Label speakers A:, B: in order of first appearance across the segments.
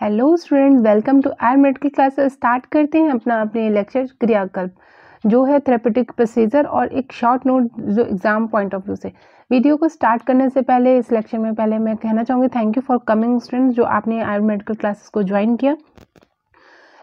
A: hello student welcome to our medical class start करते हैं अपना अपने लेक्चर क्रियाकल्प जो है थेरेपेटिक प्रोसीजर और एक शॉर्ट नोट जो एग्ज़ाम पॉइंट ऑफ व्यू से वीडियो को स्टार्ट करने से पहले इस लेक्चर में पहले मैं कहना चाहूँगी thank you for coming students जो आपने आयुर्मेडिकल क्लासेस को ज्वाइन किया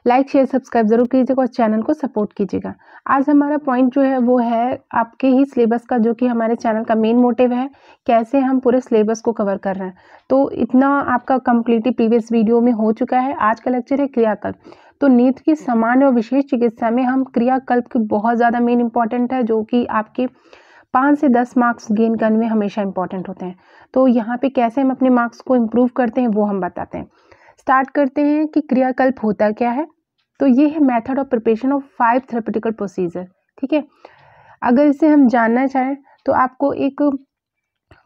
A: लाइक शेयर सब्सक्राइब ज़रूर कीजिएगा और चैनल को सपोर्ट कीजिएगा आज हमारा पॉइंट जो है वो है आपके ही सिलेबस का जो कि हमारे चैनल का मेन मोटिव है कैसे हम पूरे सिलेबस को कवर कर रहे हैं तो इतना आपका कम्प्लीटली प्रीवियस वीडियो में हो चुका है आज का लेक्चर है क्रियाकल्प तो नींद की सामान्य और विशेष चिकित्सा में हम क्रियाकल्प की बहुत ज़्यादा मेन इंपॉर्टेंट है जो कि आपके पाँच से दस मार्क्स गेन करने में हमेशा इंपॉर्टेंट होते हैं तो यहाँ पे कैसे हम अपने मार्क्स को इम्प्रूव करते हैं वो हम बताते हैं स्टार्ट करते हैं कि क्रियाकल्प होता क्या है तो ये है method of preparation of five therapeutical procedure ठीक है अगर इसे हम जानना चाहें तो आपको एक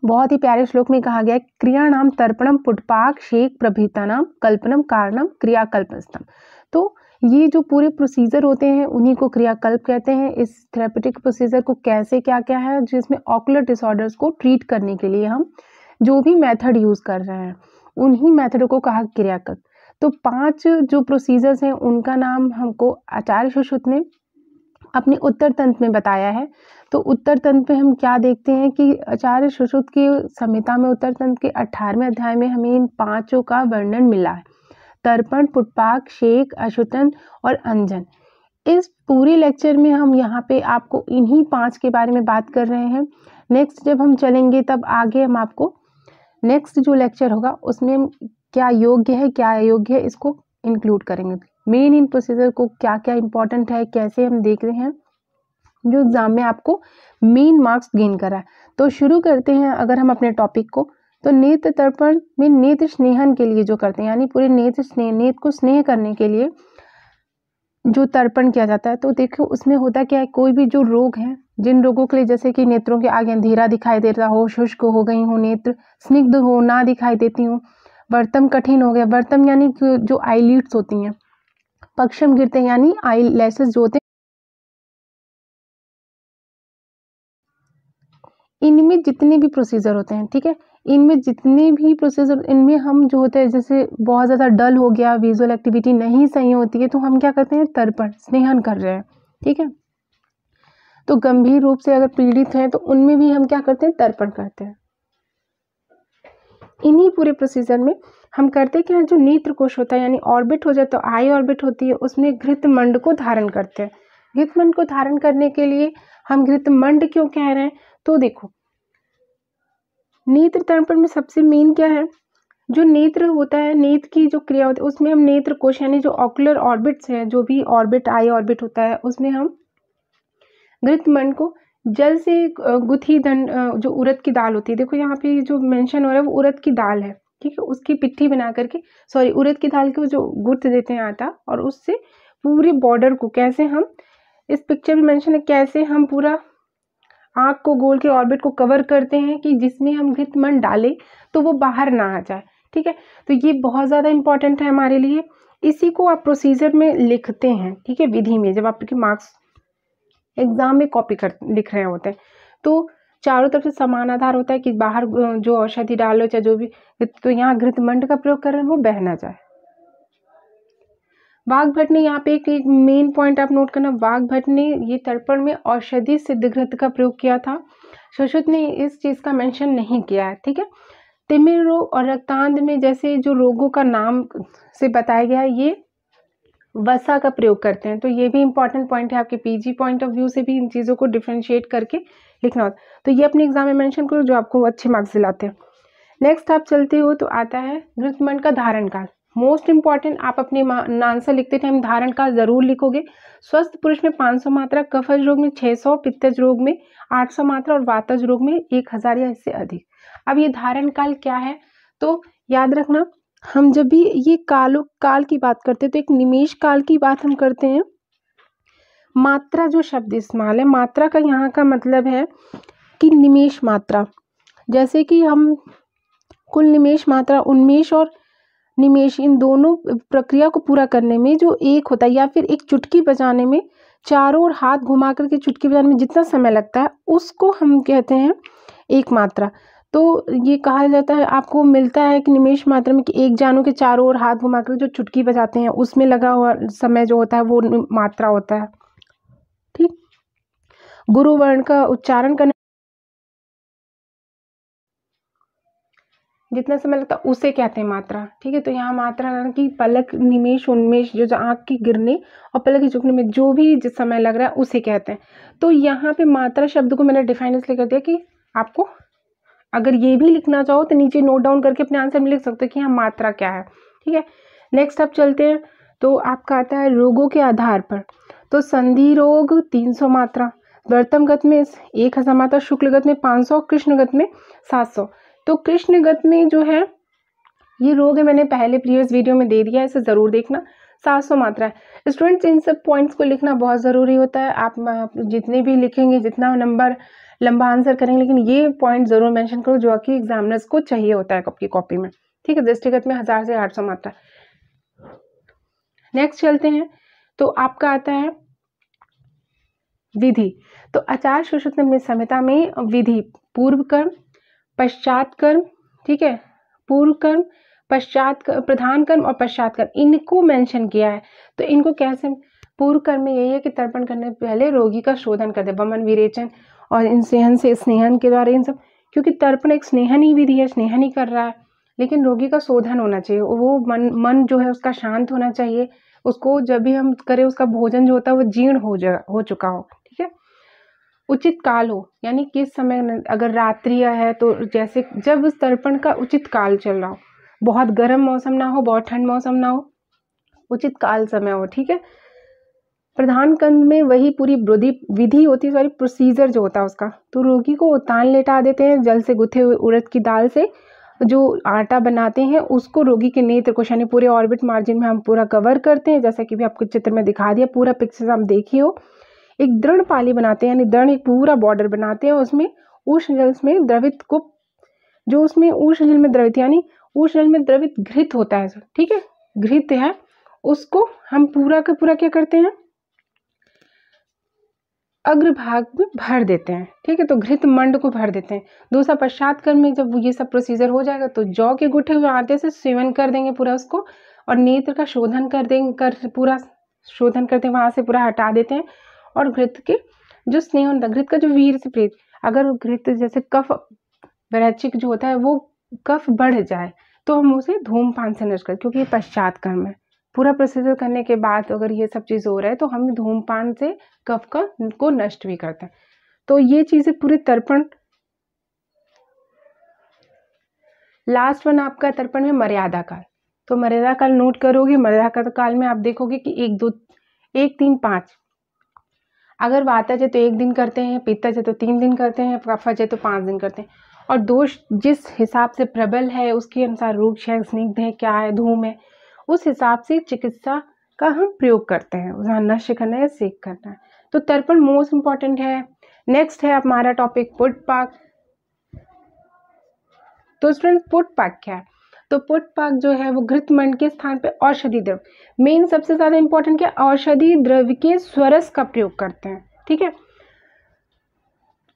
A: बहुत ही प्यारे श्लोक में कहा गया है क्रिया नाम तर्पणम पुटपाक शेख प्रभिता नाम कल्पनम कारणम क्रियाकल्पस्तम तो ये जो पूरे प्रोसीजर होते हैं उन्हीं को क्रियाकल्प कहते हैं इस थेरेपेटिक प्रोसीजर को कैसे क्या क्या है जिसमें ऑकुलर डिसऑर्डर्स को ट्रीट करने के लिए हम जो भी मेथड यूज़ कर रहे हैं उन्हीं मेथडों को कहा क्रियाकर्म तो पांच जो प्रोसीजर्स हैं उनका नाम हमको आचार्य सुश्रुत ने अपने उत्तर तंत्र में बताया है तो उत्तर तंत्र में हम क्या देखते हैं कि आचार्य सुश्रुत की संहिता में उत्तर तंत्र के अठारहवें अध्याय में हमें इन पांचों का वर्णन मिला है तर्पण पुटपाक शेख अशुतन और अंजन इस पूरे लेक्चर में हम यहाँ पे आपको इन्हीं पांच के बारे में बात कर रहे हैं नेक्स्ट जब हम चलेंगे तब आगे हम आपको नेक्स्ट जो लेक्चर होगा उसमें क्या योग्य है क्या अयोग्य है इसको इंक्लूड करेंगे मेन इन प्रोसीजर को क्या क्या इंपॉर्टेंट है कैसे हम देख रहे हैं जो एग्ज़ाम में आपको मेन मार्क्स गेन करा है तो शुरू करते हैं अगर हम अपने टॉपिक को तो नेत्र तर्पण में नेत्र स्नेहन के लिए जो करते हैं यानी पूरे नेत्र स्नेह नेत्र को स्नेह करने के लिए जो तर्पण किया जाता है तो देखो उसमें होता क्या है कोई भी जो रोग है जिन रोगों के लिए जैसे कि नेत्रों के आगे अंधेरा दिखाई देता हो शुष्क हो गई हो नेत्र स्निग्ध हो ना दिखाई देती हूँ बर्तम कठिन हो गया बर्तम यानी जो आईलिट्स होती हैं पक्षम गिरते हैं यानी आई लेसेस जो होते हैं इनमें जितने भी प्रोसीजर होते हैं ठीक है इनमें जितने भी प्रोसीजर इनमें हम जो होते हैं जैसे बहुत ज़्यादा डल हो गया विजुअल एक्टिविटी नहीं सही होती है तो हम क्या करते हैं तर्पण स्नेहन कर रहे हैं ठीक है तो गंभीर रूप से अगर पीड़ित हैं तो उनमें भी हम क्या करते हैं तर्पण करते हैं इन्हीं पूरे प्रोसीजर में हम करते क्या जो नेत्र कोश होता है यानी ऑर्बिट हो जाए तो आई ऑर्बिट होती है उसमें घृतमंड को धारण करते हैं घृतमंड को धारण करने के लिए हम घृतमंड क्यों कह रहे हैं तो देखो नेत्र तर्पण में सबसे मेन क्या है जो नेत्र होता है नेत्र की जो क्रिया होती है उसमें हम नेत्र कोश यानी जो ऑकुलर ऑर्बिट्स हैं जो भी ऑर्बिट आई ऑर्बिट होता है उसमें हम गृतमंड को जल से गुथी धन जो उड़द की दाल होती है देखो यहाँ पे जो मेंशन हो रहा है वो उड़द की दाल है ठीक है उसकी पिट्ठी बना करके सॉरी उड़द की दाल वो जो गुथ देते हैं आटा और उससे पूरे बॉर्डर को कैसे हम इस पिक्चर में मेंशन है कैसे हम पूरा आँख को गोल के ऑर्बिट को कवर करते हैं कि जिसमें हम मन डालें तो वो बाहर ना आ जाए ठीक है तो ये बहुत ज़्यादा इंपॉर्टेंट है हमारे लिए इसी को आप प्रोसीजर में लिखते हैं ठीक है विधि में जब आपके मार्क्स एग्ज़ाम में कॉपी कर लिख रहे होते हैं तो चारों तरफ से समान आधार होता है कि बाहर जो औषधि डालो चाहे जो भी तो यहाँ घृतमंड का प्रयोग कर रहे हैं वो बहना जाए वाघ भट्ट ने यहाँ पे एक, मेन पॉइंट आप नोट करना वाघ भट्ट ने ये तर्पण में औषधि सिद्ध घृत का प्रयोग किया था सुश्रुत ने इस चीज़ का मेंशन नहीं किया है ठीक है तिमिर रोग और रक्तांत में जैसे जो रोगों का नाम से बताया गया है ये वसा का प्रयोग करते हैं तो ये भी इंपॉर्टेंट पॉइंट है आपके पीजी पॉइंट ऑफ व्यू से भी इन चीज़ों को डिफ्रेंशिएट करके लिखना होता तो ये अपने एग्जाम में मैंशन करो जो आपको अच्छे मार्क्स दिलाते हैं नेक्स्ट आप चलते हो तो आता है नृत्यमंड का धारण काल मोस्ट इंपॉर्टेंट आप अपने आंसर लिखते टाइम धारण काल जरूर लिखोगे स्वस्थ पुरुष में 500 मात्रा कफज रोग में 600 पित्तज रोग में 800 मात्रा और वातज रोग में 1000 या इससे अधिक अब ये धारण काल क्या है तो याद रखना हम जब भी ये कालो काल की बात करते हैं तो एक निमेश काल की बात हम करते हैं मात्रा जो शब्द इस्तेमाल है मात्रा का यहाँ का मतलब है कि निमेश मात्रा जैसे कि हम कुल निमेश मात्रा उन्मेष और निमेश इन दोनों प्रक्रिया को पूरा करने में जो एक होता है या फिर एक चुटकी बजाने में चारों ओर हाथ घुमा करके चुटकी बजाने में जितना समय लगता है उसको हम कहते हैं एक मात्रा तो ये कहा जाता है आपको मिलता है कि निमेश मात्रा में कि एक जानू के चारों ओर हाथ घुमाकर जो चुटकी बजाते हैं उसमें लगा हुआ समय जो होता है वो मात्रा होता है ठीक गुरु वर्ण का उच्चारण करने जितना समय लगता है उसे कहते हैं मात्रा ठीक है तो यहाँ मात्रा की पलक निमेश उन्मेश जो जो आँख की गिरने और पलक की झुकने में जो भी जिस समय लग रहा है उसे कहते हैं तो यहाँ पे मात्रा शब्द को मैंने डिफाइन इसलिए कर दिया कि आपको अगर ये भी लिखना चाहो तो नीचे नोट डाउन करके अपने आंसर में लिख सकते हो कि हाँ मात्रा क्या है ठीक है नेक्स्ट आप चलते हैं तो आपका आता है रोगों के आधार पर तो संधि रोग 300 मात्रा वर्तमगत में एक हज़ार मात्रा शुक्लगत में 500 कृष्णगत में 700 तो कृष्णगत में जो है ये रोग है मैंने पहले प्रीवियस वीडियो में दे दिया है इसे ज़रूर देखना 700 मात्रा है स्टूडेंट्स इन सब पॉइंट्स को लिखना बहुत ज़रूरी होता है आप जितने भी लिखेंगे जितना नंबर लंबा आंसर करेंगे लेकिन ये पॉइंट जरूर मेंशन करो जो कि एग्जामिनर्स को चाहिए होता है आपकी कॉपी में ठीक है दृष्टिगत में हज़ार से आठ सौ मात्रा नेक्स्ट चलते हैं तो आपका आता है विधि तो आचार्य सुश्रुत संहिता में विधि पूर्व कर्म पश्चात कर्म ठीक है पूर्व कर्म पश्चात कर, प्रधान कर्म और पश्चात कर्म इनको मेंशन किया है तो इनको कैसे पूर्व कर्म में यही है कि तर्पण करने पहले रोगी का शोधन कर दे बमन विरेचन और इन स्नेहन से स्नेहन के द्वारा इन सब क्योंकि तर्पण एक स्नेहन ही विधि है स्नेहन ही कर रहा है लेकिन रोगी का शोधन होना चाहिए वो मन मन जो है उसका शांत होना चाहिए उसको जब भी हम करें उसका भोजन जो होता है वो जीर्ण हो जा हो चुका हो ठीक है उचित काल हो यानी किस समय अगर रात्रि है तो जैसे जब उस तर्पण का उचित काल चल रहा हो बहुत गर्म मौसम ना हो बहुत ठंड मौसम ना हो उचित काल समय हो ठीक है प्रधान कंद में वही पूरी विधि होती है सॉरी प्रोसीजर जो होता है उसका तो रोगी को उतान लेटा देते हैं जल से गुथे हुए उड़द की दाल से जो आटा बनाते हैं उसको रोगी के नेत्र को यानी पूरे ऑर्बिट मार्जिन में हम पूरा कवर करते हैं जैसा कि भी आपको चित्र में दिखा दिया पूरा पिक्चर हम देखी हो एक दृढ़ पाली बनाते हैं यानी दृढ़ एक पूरा बॉर्डर बनाते हैं उसमें उष्ण जल में द्रवित को जो उसमें उष्ण जल में द्रवित यानी उष्ण जल में द्रवित घृत होता है ठीक है घृत है उसको हम पूरा का पूरा क्या करते हैं अग्रभाग में भर देते हैं ठीक है तो घृत मंड को भर देते हैं दूसरा पश्चात कर्म में जब ये सब प्रोसीजर हो जाएगा तो जौ के गुठे हुए आते से सेवन कर देंगे पूरा उसको और नेत्र का शोधन कर देंगे कर पूरा शोधन करते हैं वहाँ से पूरा हटा देते हैं और घृत के जो स्नेह होता घृत का जो वीर से प्रेत अगर घृत जैसे कफ वैचिक जो होता है वो कफ बढ़ जाए तो हम उसे धूमपान से नष्ट करें क्योंकि ये पश्चात कर्म है पूरा प्रोसीजर करने के बाद अगर ये सब चीज़ हो रहा है तो हम धूमपान से कफ का को नष्ट भी करते हैं तो ये चीज़ें पूरे तर्पण लास्ट वन आपका तर्पण है मर्यादा काल तो मर्यादा काल नोट करोगे मर्यादा काल में आप देखोगे कि एक दो एक तीन पाँच अगर वाता जाए तो एक दिन करते हैं जाए तो तीन दिन करते हैं जाए तो पाँच दिन करते हैं और दोष जिस हिसाब से प्रबल है उसके अनुसार रूक्ष है स्निग्ध है क्या है धूम है उस हिसाब से चिकित्सा का हम प्रयोग करते हैं जानना सीखना या सीख करना है तो तर्पण मोस्ट इम्पॉर्टेंट है नेक्स्ट है हमारा टॉपिक पाक तो स्टूडेंट पाक क्या है तो पाक जो है वो घृतमंड के स्थान पे औषधि द्रव्य मेन सबसे ज़्यादा इंपॉर्टेंट क्या औषधि द्रव्य के स्वरस का प्रयोग करते हैं ठीक है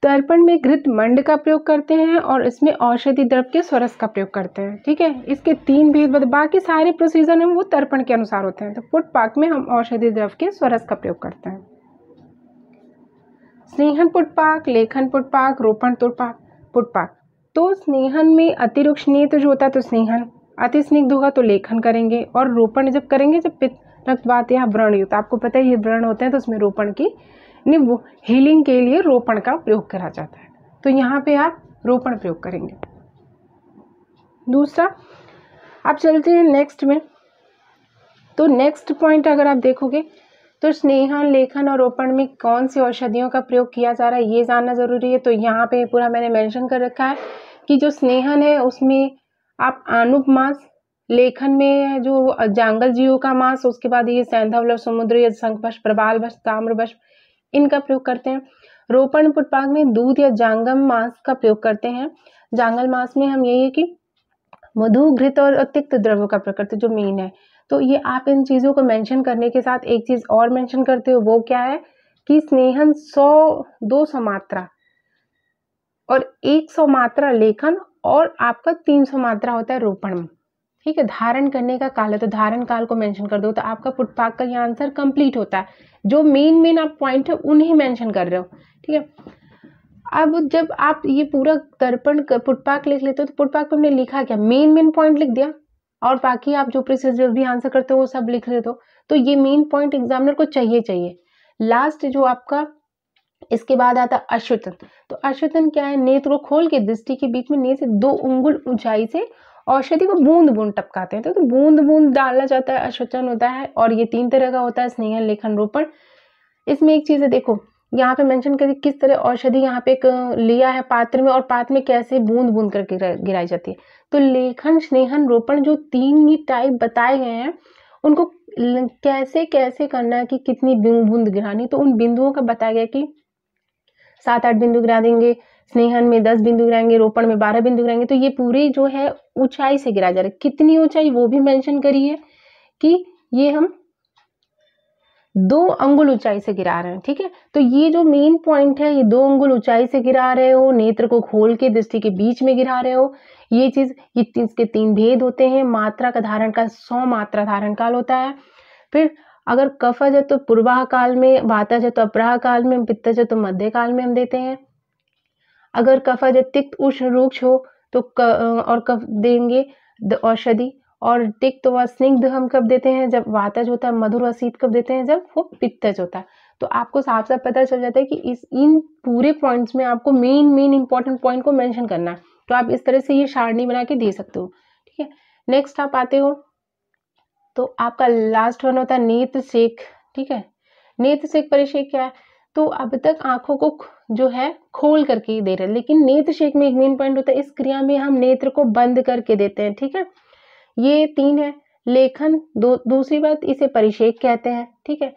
A: दर्पण में घृत मंड का प्रयोग करते हैं और इसमें औषधि द्रव के स्वरस का प्रयोग करते हैं ठीक है इसके तीन भेद बाकी सारे प्रोसीजर हैं वो तर्पण के अनुसार होते हैं तो फुट पाक में हम औषधि द्रव के स्वरस का प्रयोग करते हैं स्नेहन पुटपाक लेखन पुटपाक रोपण तुटपाक पुटपाक तो स्नेहन में अतिरुक्ष नेत्र तो जो होता है तो स्नेहन अति स्निग्ध होगा तो लेखन करेंगे और रोपण जब करेंगे जब तो पित्त रक्तवात या व्रण युक्त तो आपको पता है ये व्रण होते हैं तो उसमें रोपण की नहीं हीलिंग के लिए रोपण का प्रयोग करा जाता है तो यहाँ पे आप रोपण प्रयोग करेंगे दूसरा आप चलते हैं नेक्स्ट में तो नेक्स्ट पॉइंट अगर आप देखोगे तो स्नेहा लेखन और रोपण में कौन सी औषधियों का प्रयोग किया जा रहा है ये जानना ज़रूरी है तो यहाँ पे पूरा मैंने मेंशन कर रखा है कि जो स्नेहन है उसमें आप आनुप मास लेखन में जो जांगल जीव का मास उसके बाद ये सैंधवल लव समुद्र या वश प्रबाल वश ताम्रवश इनका प्रयोग करते हैं रोपण पुटपाक में दूध या जांगम मांस का प्रयोग करते हैं जांगल मांस में हम यही है कि मधु घृत और अतिक्त द्रव्यों का प्रयोग करते जो मेन है तो ये आप इन चीज़ों को मेंशन करने के साथ एक चीज़ और मेंशन करते हो वो क्या है कि स्नेहन सौ दो सौ मात्रा और एक सौ मात्रा लेखन और आपका तीन सौ मात्रा होता है रोपण में ठीक है धारण करने का काल है तो धारण काल को मेंशन कर दो तो आपका पुटपाक का ये आंसर कंप्लीट होता है जो मेन मेन आप पॉइंट है उन्हें मेंशन कर रहे हो ठीक है अब जब आप ये पूरा दर्पण पुटपाक लिख लेते हो तो पुटपाक पर हमने लिखा क्या मेन मेन पॉइंट लिख दिया और बाकी आप जो प्रीसियस जो भी आंसर करते हो वो सब लिख लेते हो तो ये मेन पॉइंट एग्जामिनर को चाहिए चाहिए लास्ट जो आपका इसके बाद आता अश्वतन तो अश्वतन क्या है नेत्र को खोल के दृष्टि के बीच में नेत्र दो उंगुल ऊंचाई से औषधि को बूंद बूंद टपकाते हैं तो, तो बूंद बूंद डाला जाता है अश्वचन होता है और ये तीन तरह का होता है स्नेहन लेखन रोपण इसमें एक चीज़ है देखो यहाँ पे मेंशन करें किस तरह औषधि यहाँ पे एक लिया है पात्र में और पात्र में कैसे बूंद बूंद करके गिराई जाती है तो लेखन स्नेहन रोपण जो तीन ही टाइप बताए गए हैं उनको कैसे कैसे करना है कि कितनी बूंद गिरानी तो उन बिंदुओं का बताया गया कि सात आठ बिंदु गिरा देंगे स्नेहन में दस बिंदु गिराएंगे रोपण में बारह बिंदु गिराएंगे तो ये पूरी जो है ऊंचाई से गिरा जा रहा है कितनी ऊंचाई वो भी मेंशन करिए कि ये हम दो अंगुल ऊंचाई से गिरा रहे हैं ठीक है तो ये जो मेन पॉइंट है ये दो अंगुल ऊंचाई से गिरा रहे हो नेत्र को खोल के दृष्टि के बीच में गिरा रहे हो ये चीज ये इसके तीन भेद होते हैं मात्रा का धारण काल सौ मात्रा धारण काल होता है फिर अगर कफा है तो पूर्वाह काल में वाता है तो अपराह काल में पित्त है तो मध्य काल में हम देते हैं अगर जब तिक्त उष्ण रूक्ष हो तो क, और कफ देंगे औषधि और तिक्त व स्निग्ध हम कब देते हैं जब वातज होता है मधुर व शीत कब देते हैं जब वो पित्तज होता है तो आपको साफ साफ पता चल जाता है कि इस इन पूरे पॉइंट्स में आपको मेन मेन इंपॉर्टेंट पॉइंट को मेंशन करना है तो आप इस तरह से ये सारणी बना के दे सकते हो ठीक है नेक्स्ट आप आते हो तो आपका लास्ट वन होता है नेत्र शेख ठीक है नेत्र शेख परिषेक क्या है तो अब तक आंखों को जो है खोल करके दे रहे हैं लेकिन नेत्र शेख में एक मेन पॉइंट होता है इस क्रिया में हम नेत्र को बंद करके देते हैं ठीक है ये तीन है लेखन दो दूसरी बात इसे परिषेक कहते हैं ठीक है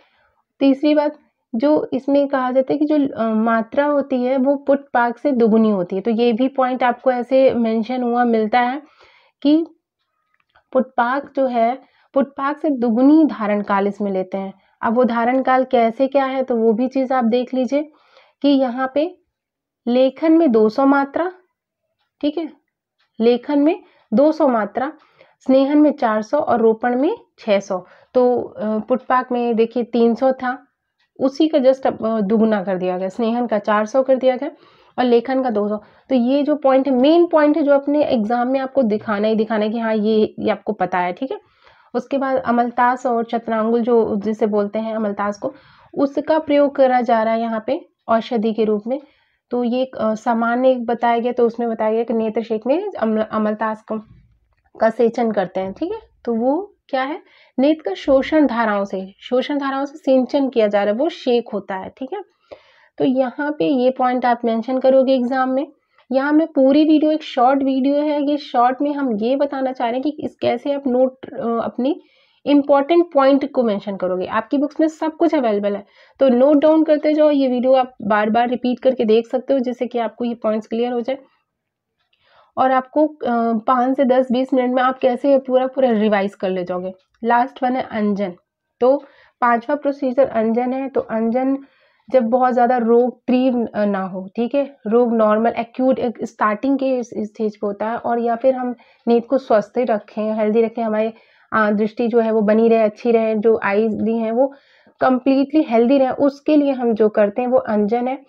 A: तीसरी बात जो इसमें कहा जाता है कि जो मात्रा होती है वो पुट पाक से दुगुनी होती है तो ये भी पॉइंट आपको ऐसे मेंशन हुआ मिलता है कि पुटपाक जो है पुटपाक से दुगुनी धारण काल इसमें लेते हैं अब वो धारण काल कैसे क्या है तो वो भी चीज़ आप देख लीजिए कि यहाँ पे लेखन में 200 मात्रा ठीक है लेखन में 200 मात्रा स्नेहन में 400 और रोपण में 600 तो पुटपाक में देखिए 300 था उसी का जस्ट दुगुना कर दिया गया स्नेहन का 400 कर दिया गया और लेखन का 200 तो ये जो पॉइंट है मेन पॉइंट है जो अपने एग्जाम में आपको दिखाना ही दिखाना है कि हाँ ये, ये आपको पता है ठीक है उसके बाद अमलतास और चतरांगुल जो जिसे बोलते हैं अमलतास को उसका प्रयोग करा जा रहा है यहाँ पे औषधि के रूप में तो ये एक सामान्य बताया गया तो उसमें बताया गया कि नेत्र शेख में अमलतास को का सेचन करते हैं ठीक है तो वो क्या है नेत्र का शोषण धाराओं से शोषण धाराओं से सिंचन किया जा रहा है वो शेख होता है ठीक है तो यहाँ पे ये पॉइंट आप मेंशन करोगे एग्जाम में यहाँ में पूरी वीडियो एक शॉर्ट वीडियो है ये शॉर्ट में हम ये बताना चाह रहे हैं कि इस कैसे आप नोट अपनी इम्पॉर्टेंट पॉइंट को मेंशन करोगे आपकी बुक्स में सब कुछ अवेलेबल है तो नोट डाउन करते जाओ ये वीडियो आप बार बार रिपीट करके देख सकते हो जिससे कि आपको ये पॉइंट्स क्लियर हो जाए और आपको पाँच से दस बीस मिनट में आप कैसे पूरा पूरा रिवाइज कर ले जाओगे लास्ट वन है अंजन तो पांचवा प्रोसीजर अंजन है तो अंजन जब बहुत ज़्यादा रोग तीव्र ना हो ठीक है रोग नॉर्मल एक्यूट एक स्टार्टिंग के स्टेज पे होता है और या फिर हम नींद को स्वस्थ रखें हेल्दी रखें हमारे दृष्टि जो है वो बनी रहे अच्छी रहे जो आईज भी हैं वो कम्प्लीटली हेल्दी रहे उसके लिए हम जो करते हैं वो अंजन है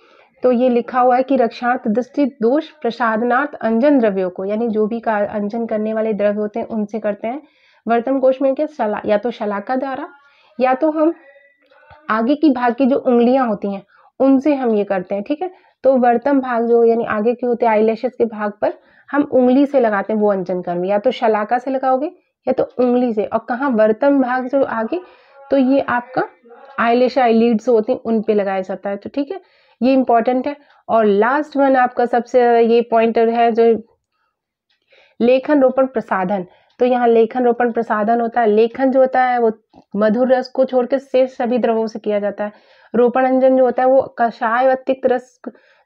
A: तो ये लिखा हुआ है कि रक्षार्थ दृष्टि दोष प्रसादनार्थ अंजन द्रव्यों को यानी जो भी का अंजन करने वाले द्रव्य होते हैं उनसे करते हैं वर्तम कोश में क्या शला या तो शलाका द्वारा या तो हम आगे की भाग की जो उंगलियां होती हैं उनसे हम ये करते हैं ठीक है तो वर्तम भाग जो यानी आगे की होते हैं आईलेशेस के भाग पर हम उंगली से लगाते हैं वो अंजन कर्म या तो शलाका से लगाओगे या तो उंगली से और कहाँ वर्तम भाग जो आगे तो ये आपका आईलेश आईलीड्स होती हैं उन पर लगाया जाता है तो ठीक है ये इंपॉर्टेंट है और लास्ट वन आपका सबसे ये पॉइंटर है जो लेखन रोपण प्रसाधन तो यहाँ लेखन रोपण प्रसादन होता है लेखन जो होता है वो मधुर रस को छोड़कर शेष सभी द्रवों से किया जाता है रोपण अंजन जो होता है वो कषाय व तिक्त रस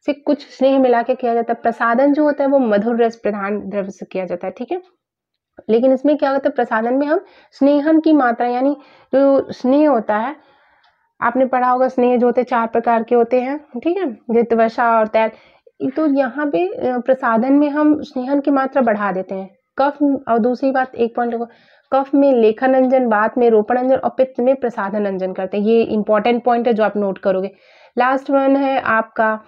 A: से कुछ स्नेह मिला के किया जाता है प्रसादन जो होता है वो मधुर रस प्रधान द्रव्य से किया जाता है ठीक है लेकिन इसमें क्या होता है प्रसादन में हम स्नेहन की मात्रा यानी जो स्नेह होता है आपने पढ़ा होगा स्नेह जो होते चार प्रकार के होते हैं ठीक है जित वर्षा और तैल तो यहाँ पे प्रसादन में हम स्नेहन की मात्रा बढ़ा देते हैं कफ और दूसरी बात एक पॉइंट कफ में लेखन अंजन बात में रोपण अंजन और पित्त में प्रसादन अंजन करते हैं ये इंपॉर्टेंट पॉइंट है जो आप नोट करोगे लास्ट वन है आपका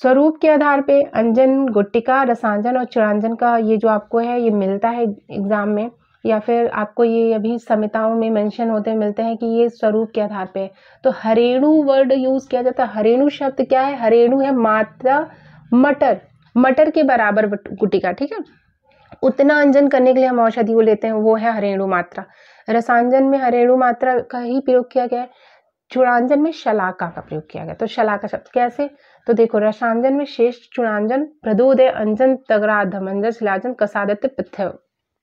A: स्वरूप के आधार पे अंजन गुट्टिका रसांजन और चुरांजन का ये जो आपको है ये मिलता है एग्ज़ाम में या फिर आपको ये अभी समिताओं में मेंशन होते मिलते हैं कि ये स्वरूप के आधार पे है तो हरेणु वर्ड यूज़ किया जाता है हरेणु शब्द क्या है हरेणु है मात्रा मटर मटर के बराबर गुटिका ठीक है उतना अंजन करने के लिए हम औषधि को लेते हैं वो है हरेणु मात्रा रसांजन में हरेणु मात्रा का ही प्रयोग किया गया है चुड़ांजन में शलाका का प्रयोग किया गया तो शलाका शब्द कैसे तो देखो रसांजन में शेष चुड़ांजन प्रदोदय अंजन तगरा धमंजन शिलाजन कसादत्य पथ्य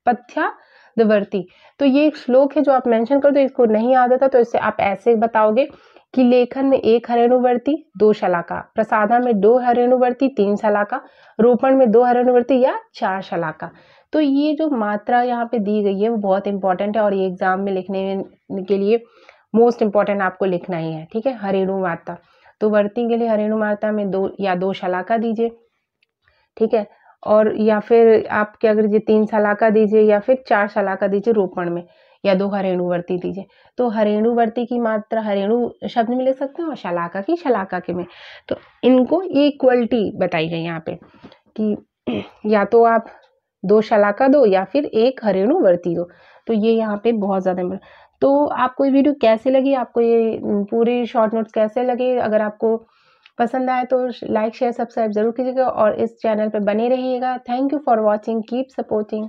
A: पथ्या दवर्ती तो ये एक श्लोक है जो आप मेंशन कर दो इसको नहीं याद होता तो इससे आप ऐसे बताओगे कि लेखन में एक हरेणुवर्ती दो शलाका प्रसादा में दो हरेणुवर्ती तीन शलाका रोपण में दो हरेणुवर्ती या चार शलाका तो ये जो मात्रा यहाँ पे दी गई है वो बहुत इंपॉर्टेंट है और ये एग्जाम में लिखने के लिए मोस्ट इंपॉर्टेंट आपको लिखना ही है ठीक है हरेणु मात्रा तो वर्ती के लिए हरेणु मात्रा में दो या दो शलाका दीजिए ठीक है और या फिर आप क्या करिए तीन शलाका दीजिए या फिर चार शलाका दीजिए रोपण में या दो हरेणुवर्ती दीजिए तो हरेणुवर्ती की मात्रा हरेणु शब्द में ले सकते हैं और शलाका की शलाका के में तो इनको ये इक्वलिटी बताई गई यहाँ पे कि या तो आप दो शलाका दो या फिर एक हरेणुवर्ती दो तो ये यहाँ पे बहुत ज़्यादा तो आपको ये वीडियो कैसे लगी आपको ये पूरे शॉर्ट नोट्स कैसे लगे अगर आपको पसंद आए तो लाइक शेयर सब्सक्राइब जरूर कीजिएगा और इस चैनल पर बने रहिएगा thank you for watching keep supporting